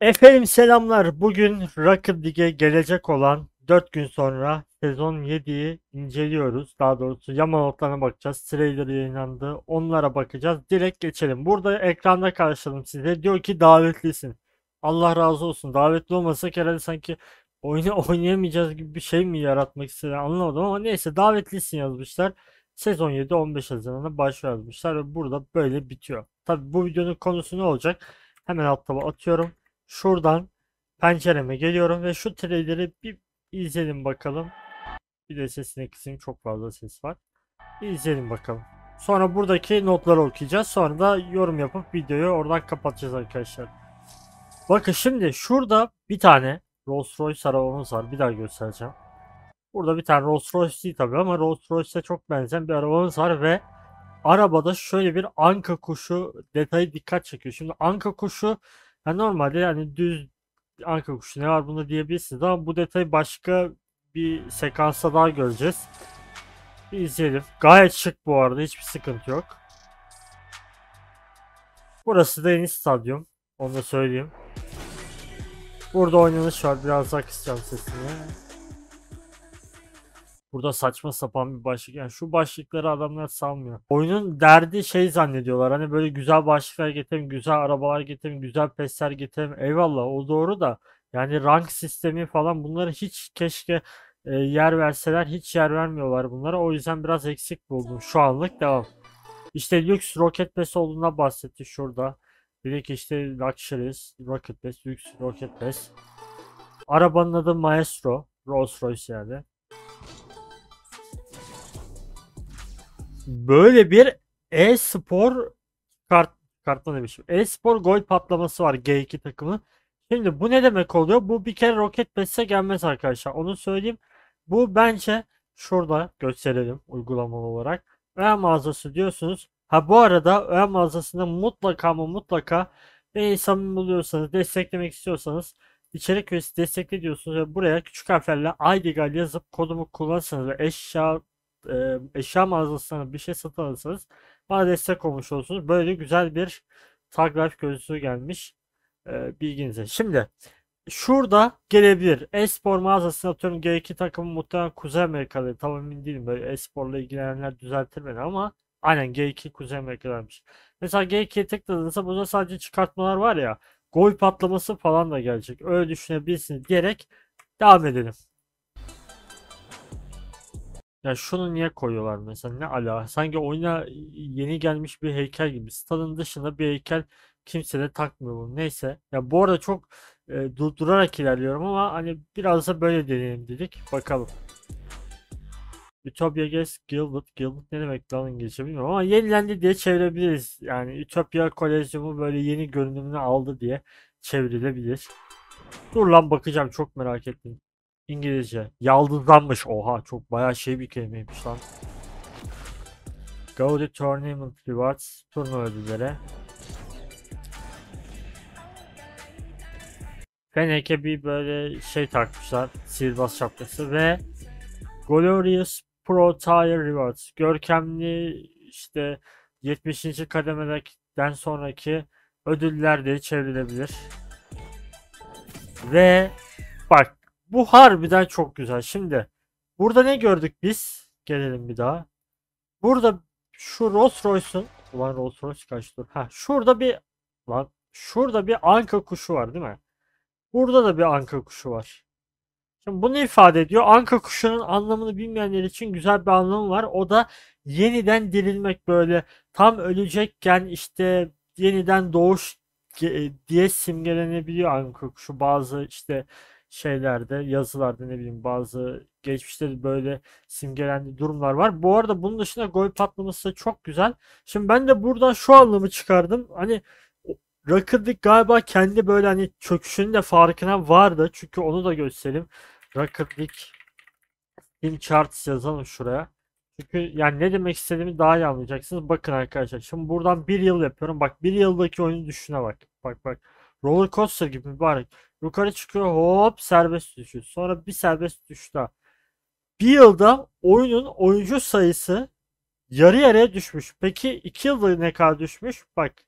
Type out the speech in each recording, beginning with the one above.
Efendim selamlar. Bugün Rocket League'e gelecek olan 4 gün sonra sezon 7'yi inceliyoruz. Daha doğrusu yama notlarına bakacağız. Trailer yayınlandı. Onlara bakacağız. Direkt geçelim. Burada ekranda karşıladım size. Diyor ki davetlisin. Allah razı olsun. Davetli olmasak herhalde sanki oyunu oynayamayacağız gibi bir şey mi yaratmak istedim anlamadım ama neyse davetlisin yazmışlar. Sezon 7 15 Haziran'a başlamışlar ve burada böyle bitiyor. Tabi bu videonun konusu ne olacak? Hemen alt taba atıyorum. Şuradan pencereme geliyorum ve şu trader'i bir izleyelim bakalım. Bir de sesini kısayım çok fazla ses var. Bir izleyelim bakalım. Sonra buradaki notları okuyacağız. Sonra da yorum yapıp videoyu oradan kapatacağız arkadaşlar. Bakın şimdi şurada bir tane Rolls Royce arabamız var. Bir daha göstereceğim. Burada bir tane Rolls Royce değil tabi ama Rolls Royce'e çok benzeyen bir arabamız var ve arabada şöyle bir anka kuşu detayı dikkat çekiyor. Şimdi anka kuşu yani normalde yani düz anka kuşu ne var bunda diyebilirsiniz ama bu detayı başka bir sekansa daha göreceğiz. Bir izleyelim. Gayet şık bu arada hiçbir sıkıntı yok. Burası da yeni stadyum. Onu da söyleyeyim. Burada oynanış var. Biraz daha kısacağım sesini. Burada saçma sapan bir başlık. Yani şu başlıkları adamlar salmıyor. Oyunun derdi şey zannediyorlar. Hani böyle güzel başlıklar getirin güzel arabalar getirin güzel pesler getirin Eyvallah o doğru da yani rank sistemi falan bunları hiç keşke e, yer verseler hiç yer vermiyorlar bunlara. O yüzden biraz eksik buldum. Şu anlık devam. İşte lüks roket pes olduğundan bahsetti şurada. Dedi ki işte luxuries, rocket pes, lüks roket pes. Arabanın adı Maestro. Rolls Royce yani. böyle bir e-spor kart kartla demişim. E-spor gol patlaması var G2 takımı. Şimdi bu ne demek oluyor? Bu bir kere roket pesse gelmez arkadaşlar. Onu söyleyeyim. Bu bence şurada gösterelim uygulamalı olarak. Ön mağazası diyorsunuz. Ha bu arada ön mağazasında mutlaka ama mutlaka beni samimi buluyorsanız, desteklemek istiyorsanız içerik üyesi destekle diyorsunuz ve buraya küçük harflerle ID yazıp kodumu kullanırsanız ve eşya e, eşya mağazasına bir şey satın alırsanız bana destek olmuş olsunuz. Böyle güzel bir tagraf gözlüğü gelmiş e, bilginize. Şimdi şurada gelebilir. Espor mağazasına atıyorum G2 takımı muhtemelen Kuzey Amerika'da. Tam emin değilim böyle esporla ilgilenenler düzeltir beni ama aynen G2 Kuzey Amerika'daymış. Mesela G2'ye tıkladığınızda burada sadece çıkartmalar var ya gol patlaması falan da gelecek. Öyle düşünebilirsiniz diyerek devam edelim. Yani şunu niye koyuyorlar mesela ne ala? Sanki oyuna yeni gelmiş bir heykel gibi. Stadın dışında bir heykel kimse de takmıyor bunu. Neyse. Ya bu arada çok e, durdurarak ilerliyorum ama hani biraz da böyle deneyelim dedik. Bakalım. Ütopya Guest Gilded. Gilded ne demek lan İngilizce bilmiyorum ama yenilendi diye çevirebiliriz. Yani Ütopya Kolezyumu böyle yeni görünümünü aldı diye çevrilebilir. Dur lan bakacağım çok merak ettim. İngilizce. Yaldızlanmış. Oha çok bayağı şey bir kelimeymiş lan. Go to Tournament Rewards. Turnuva ödülleri. Fenek'e bir böyle şey takmışlar. Silvas şapkası ve Glorious Pro Tire Rewards. Görkemli işte 70. kademeden sonraki ödüller diye çevrilebilir. Ve bak bu harbiden çok güzel. Şimdi burada ne gördük biz? Gelelim bir daha. Burada şu Rolls Royce'un ulan Rolls Royce kaç Ha şurada bir lan şurada bir anka kuşu var değil mi? Burada da bir anka kuşu var. Şimdi bunu ifade ediyor. Anka kuşunun anlamını bilmeyenler için güzel bir anlamı var. O da yeniden dirilmek böyle tam ölecekken işte yeniden doğuş diye simgelenebiliyor anka kuşu. Bazı işte şeylerde, yazılarda ne bileyim bazı geçmişte böyle simgelendiği durumlar var. Bu arada bunun dışında gol patlaması da çok güzel. Şimdi ben de buradan şu anlamı çıkardım. Hani Rakıdık galiba kendi böyle hani çöküşünün de farkına vardı. Çünkü onu da göstereyim. Rakıdık Team Charts yazalım şuraya. Çünkü yani ne demek istediğimi daha iyi anlayacaksınız. Bakın arkadaşlar şimdi buradan bir yıl yapıyorum. Bak bir yıldaki oyunu düşüne bak. Bak bak. Roller coaster gibi mübarek. Yukarı çıkıyor hop serbest düşüyor. Sonra bir serbest düşüş daha. Bir yılda oyunun oyuncu sayısı yarı yarıya düşmüş. Peki iki yılda ne kadar düşmüş? Bak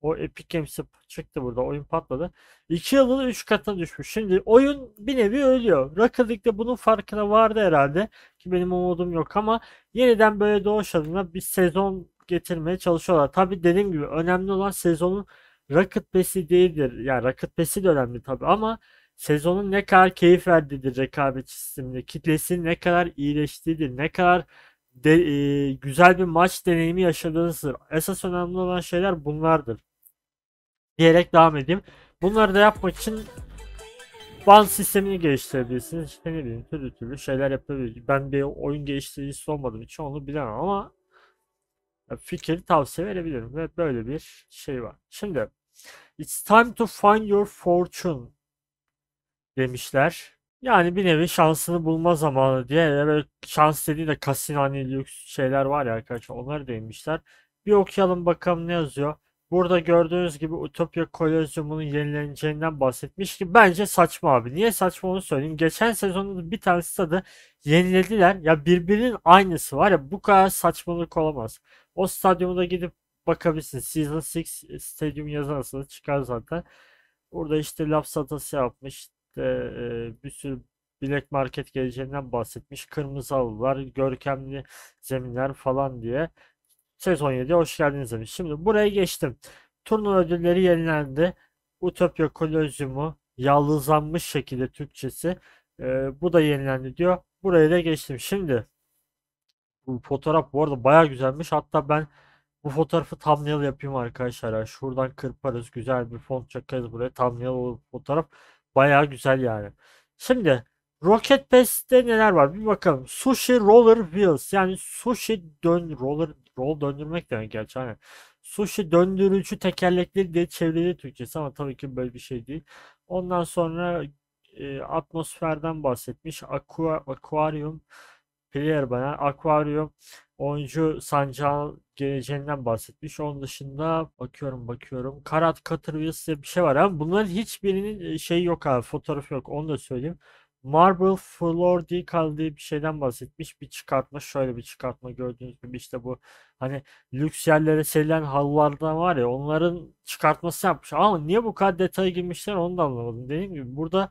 o Epic Games'e çıktı burada. Oyun patladı. 2 yılda üç katına düşmüş. Şimdi oyun bir nevi ölüyor. Rocket League'de bunun farkına vardı herhalde. Ki benim umudum yok ama yeniden böyle doğuş adına bir sezon getirmeye çalışıyorlar. Tabi dediğim gibi önemli olan sezonun Rocket Pass'i değildir. Yani Rocket Pass'i de önemli tabii ama sezonun ne kadar keyif verdiğidir rekabet sisteminde, kitlesinin ne kadar iyileştiğidir, ne kadar de, e, güzel bir maç deneyimi yaşadığınızdır. Esas önemli olan şeyler bunlardır. Diyerek devam edeyim. Bunları da yapmak için ban sistemini geliştirebilirsiniz. İşte ne bileyim türlü türlü şeyler yapabilirsiniz. Ben bir oyun geliştiricisi olmadığım için onu bilemem ama fikir tavsiye verebilirim ve böyle bir şey var. Şimdi It's time to find your fortune demişler. Yani bir nevi şansını bulma zamanı diye böyle şans dediği de kasino hani lüks şeyler var ya arkadaşlar onları demişler. Bir okuyalım bakalım ne yazıyor. Burada gördüğünüz gibi Utopia Kolezyumu'nun yenileneceğinden bahsetmiş ki bence saçma abi. Niye saçma onu söyleyeyim. Geçen sezonun bir tane stadı yenilediler. Ya birbirinin aynısı var ya bu kadar saçmalık olamaz. O stadyumda gidip bakabilirsin. Season 6 e, Stadium yazarsanız çıkar zaten. Orada işte laf satası yapmış. İşte, e, bir sürü Black Market geleceğinden bahsetmiş. Kırmızı halılar, görkemli zeminler falan diye. Sezon 7'ye hoş geldiniz demiş. Şimdi buraya geçtim. Turnuva ödülleri yenilendi. Utopya Kolozyumu yalnızlanmış şekilde Türkçesi. E, bu da yenilendi diyor. Buraya da geçtim. Şimdi bu fotoğraf bu arada baya güzelmiş. Hatta ben bu fotoğrafı thumbnail yapayım arkadaşlar. Şuradan kırparız. Güzel bir font çakarız buraya. Thumbnail olur fotoğraf. Baya güzel yani. Şimdi Rocket Pass'te neler var? Bir bakalım. Sushi Roller Wheels. Yani sushi dön roller rol döndürmek demek gerçi. Hani sushi döndürücü tekerlekleri diye çevrildi Türkçesi ama tabii ki böyle bir şey değil. Ondan sonra e, atmosferden bahsetmiş. Aqua, aquarium player bana aquarium oyuncu sancağın geleceğinden bahsetmiş. Onun dışında bakıyorum bakıyorum. Karat Cutterwills diye bir şey var ama bunların hiçbirinin şey yok abi fotoğrafı yok onu da söyleyeyim. Marble Floor Decal diye bir şeyden bahsetmiş. Bir çıkartma şöyle bir çıkartma gördüğünüz gibi işte bu hani lüks yerlere serilen halılardan var ya onların çıkartması yapmış. Ama niye bu kadar detaya girmişler onu da anlamadım. Dediğim gibi burada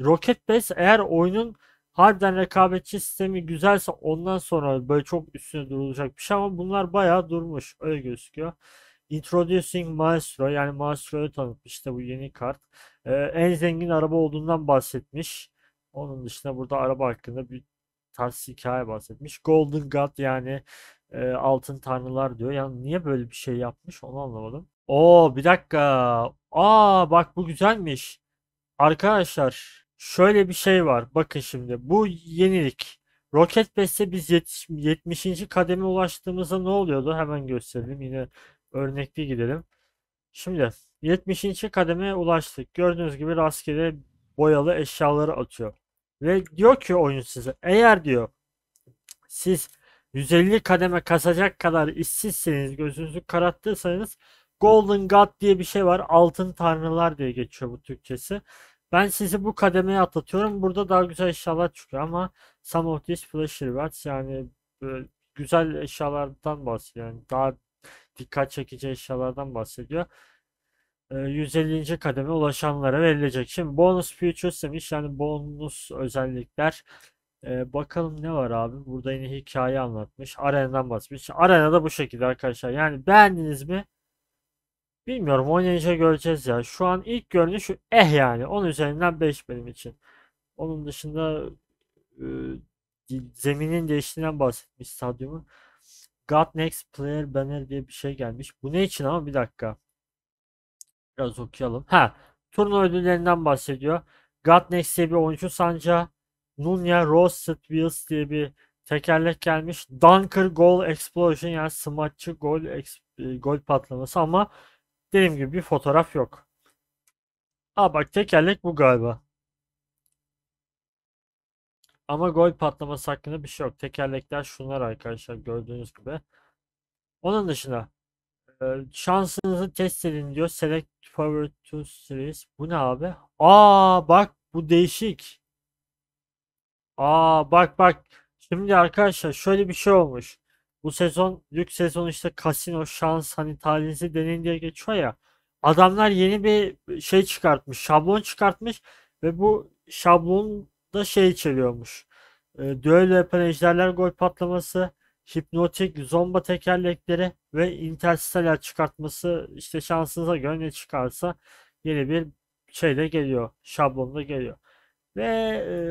Rocket Base eğer oyunun harbiden rekabetçi sistemi güzelse ondan sonra böyle çok üstüne durulacak bir şey ama bunlar bayağı durmuş. Öyle gözüküyor. Introducing Maestro yani Maestro'yu tanıtmış işte bu yeni kart. Ee, en zengin araba olduğundan bahsetmiş. Onun dışında burada araba hakkında bir tarz hikaye bahsetmiş. Golden God yani e, altın tanrılar diyor. Yani niye böyle bir şey yapmış onu anlamadım. Oo bir dakika. Aa bak bu güzelmiş. Arkadaşlar şöyle bir şey var. Bakın şimdi bu yenilik. Rocket Best'e biz 70. kademe ulaştığımızda ne oluyordu? Hemen gösterelim. Yine örnekli gidelim. Şimdi 70. kademeye ulaştık. Gördüğünüz gibi rastgele boyalı eşyaları atıyor. Ve diyor ki oyun size eğer diyor siz 150 kademe kasacak kadar işsizseniz, gözünüzü karattıysanız Golden God diye bir şey var. Altın tanrılar diye geçiyor bu Türkçesi. Ben sizi bu kademeye atlatıyorum. Burada daha güzel eşyalar çıkıyor ama some of these flasher words yani e, güzel eşyalardan bahsediyor. Yani daha dikkat çekici eşyalardan bahsediyor. 150. E, kademe ulaşanlara verilecek. Şimdi bonus features demiş yani bonus özellikler. Ee, bakalım ne var abi. Burada yine hikaye anlatmış. Arena'dan bahsetmiş. Arena da bu şekilde arkadaşlar. Yani beğendiniz mi? Bilmiyorum oynayınca göreceğiz ya. Şu an ilk görünüşü eh yani. 10 üzerinden 5 benim için. Onun dışında e, ıı, zeminin değiştiğinden bahsetmiş stadyumu. God Next Player Banner diye bir şey gelmiş. Bu ne için ama bir dakika. Biraz okuyalım. Ha, turnuva ödüllerinden bahsediyor. God Next diye bir oyuncu sancağı. Nunya Roasted Wheels diye bir tekerlek gelmiş. Dunker Goal Explosion yani smaççı gol, ıı, gol patlaması ama Dediğim gibi bir fotoğraf yok. Aa bak tekerlek bu galiba. Ama gol patlaması hakkında bir şey yok. Tekerlekler şunlar arkadaşlar gördüğünüz gibi. Onun dışında e, şansınızı test edin diyor. Select Power to Series. Bu ne abi? Aa bak bu değişik. Aa bak bak. Şimdi arkadaşlar şöyle bir şey olmuş. Bu sezon yük sezon işte kasino şans hani talihsiz deneyin diye geçiyor ya. Adamlar yeni bir şey çıkartmış. Şablon çıkartmış ve bu şablon da şey içeriyormuş. E, düello yapan ejderler gol patlaması, hipnotik, zomba tekerlekleri ve interstellar çıkartması işte şansınıza göre ne çıkarsa yeni bir şeyle geliyor. Şablonla geliyor. Ve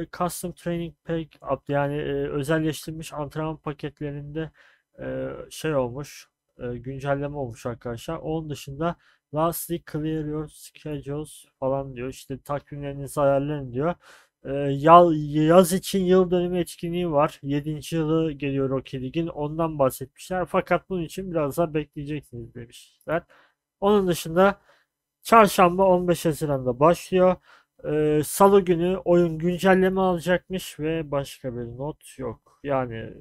e, Custom Training Pack yani e, özelleştirilmiş antrenman paketlerinde şey olmuş güncelleme olmuş arkadaşlar. Onun dışında lastly clear your schedules falan diyor. İşte takvimlerinizi ayarlayın diyor. yaz, yaz için yıl dönümü etkinliği var. 7. yılı geliyor Rocket League'in. Ondan bahsetmişler. Fakat bunun için biraz daha bekleyeceksiniz demişler. Onun dışında çarşamba 15 Haziran'da başlıyor. Salı günü oyun güncelleme alacakmış ve başka bir not yok. Yani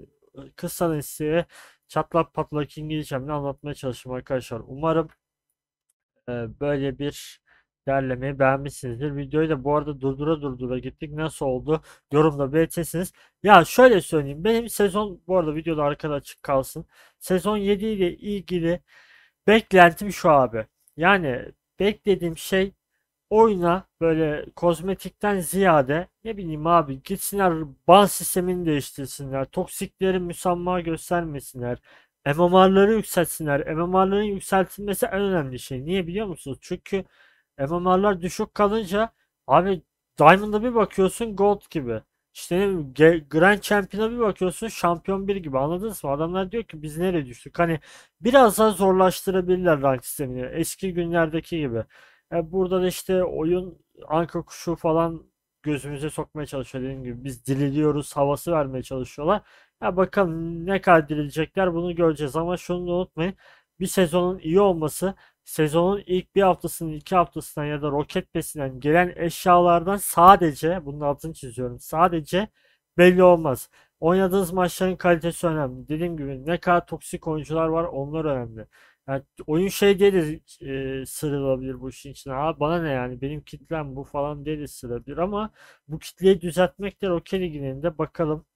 kısa sanatçıya çatlak patlak İngilizcemle anlatmaya çalıştım arkadaşlar. Umarım e, böyle bir derlemeyi beğenmişsinizdir. Videoyu da bu arada durdura durdura gittik. Nasıl oldu? Yorumda belirtirsiniz. Ya şöyle söyleyeyim. Benim sezon bu arada videoda arkada açık kalsın. Sezon 7 ile ilgili beklentim şu abi. Yani beklediğim şey Oyna böyle kozmetikten ziyade ne bileyim abi gitsinler ban sistemini değiştirsinler. Toksikleri müsamma göstermesinler. MMR'ları yükseltsinler. MMR'ların yükseltilmesi en önemli şey. Niye biliyor musunuz? Çünkü MMR'lar düşük kalınca abi Diamond'a bir bakıyorsun Gold gibi. İşte ne bileyim, Grand Champion'a bir bakıyorsun Şampiyon 1 gibi anladınız mı? Adamlar diyor ki biz nereye düştük? Hani biraz daha zorlaştırabilirler rank sistemini eski günlerdeki gibi. E, burada da işte oyun anka kuşu falan gözümüze sokmaya çalışıyor dediğim gibi. Biz diriliyoruz havası vermeye çalışıyorlar. Ya bakalım ne kadar dirilecekler bunu göreceğiz ama şunu da unutmayın. Bir sezonun iyi olması sezonun ilk bir haftasının iki haftasından ya da roket besinden gelen eşyalardan sadece bunun altını çiziyorum sadece belli olmaz. Oynadığınız maçların kalitesi önemli. Dediğim gibi ne kadar toksik oyuncular var onlar önemli. Yani oyun şey diye de e, sırılabilir bu işin içine. Ha bana ne yani benim kitlem bu falan diye de sırılabilir ama bu kitleyi düzeltmekler okey de bakalım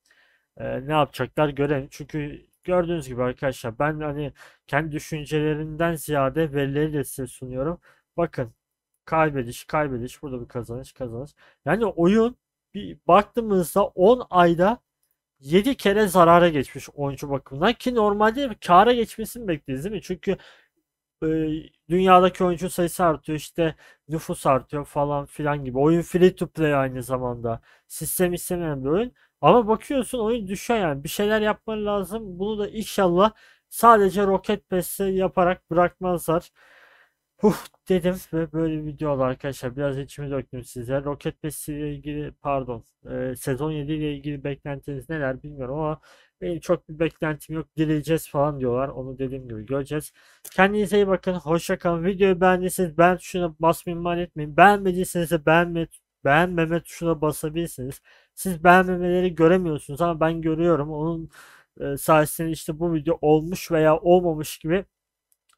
e, ne yapacaklar gören. Çünkü gördüğünüz gibi arkadaşlar ben hani kendi düşüncelerinden ziyade verileri de size sunuyorum. Bakın kaybediş kaybediş burada bir kazanış kazanış. Yani oyun bir baktığımızda 10 ayda 7 kere zarara geçmiş oyuncu bakımından ki normalde kara geçmesini bekleriz değil mi? Çünkü e, dünyadaki oyuncu sayısı artıyor işte nüfus artıyor falan filan gibi. Oyun free to play aynı zamanda. Sistem istemeyen bir oyun. Ama bakıyorsun oyun düşüyor yani. Bir şeyler yapman lazım. Bunu da inşallah sadece Rocket Pass'e yaparak bırakmazlar. Huh dedim ve böyle bir video oldu arkadaşlar. Biraz içimi döktüm size. Roket Pass ile ilgili pardon e, sezon 7 ile ilgili beklentiniz neler bilmiyorum ama benim çok bir beklentim yok. Geleceğiz falan diyorlar. Onu dediğim gibi göreceğiz. Kendinize iyi bakın. Hoşça kalın. Videoyu beğendiyseniz ben tuşuna basmayı ihmal etmeyin. Beğenmediyseniz de beğenme, beğenmeme tuşuna basabilirsiniz. Siz beğenmemeleri göremiyorsunuz ama ben görüyorum. Onun e, sayesinde işte bu video olmuş veya olmamış gibi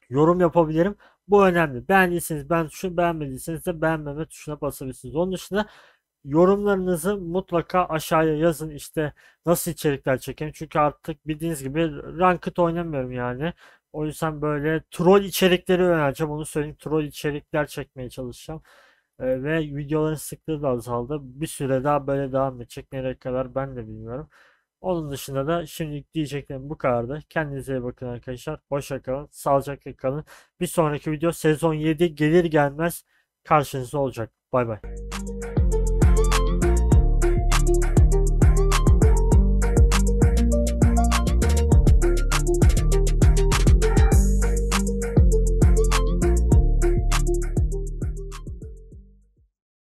yorum yapabilirim. Bu önemli. Beğendiyseniz ben tuşunu beğenmediyseniz de beğenmeme tuşuna basabilirsiniz. Onun dışında yorumlarınızı mutlaka aşağıya yazın İşte nasıl içerikler çekeyim çünkü artık bildiğiniz gibi ranked oynamıyorum yani o yüzden böyle troll içerikleri öğreneceğim onu söyleyeyim troll içerikler çekmeye çalışacağım ee, ve videoların sıklığı da azaldı bir süre daha böyle devam edecek nereye kadar ben de bilmiyorum onun dışında da şimdilik diyeceklerim bu kadardı. Kendinize iyi bakın arkadaşlar. Hoşça kalın. Sağlıcakla kalın. Bir sonraki video sezon 7 gelir gelmez karşınızda olacak. Bay bay.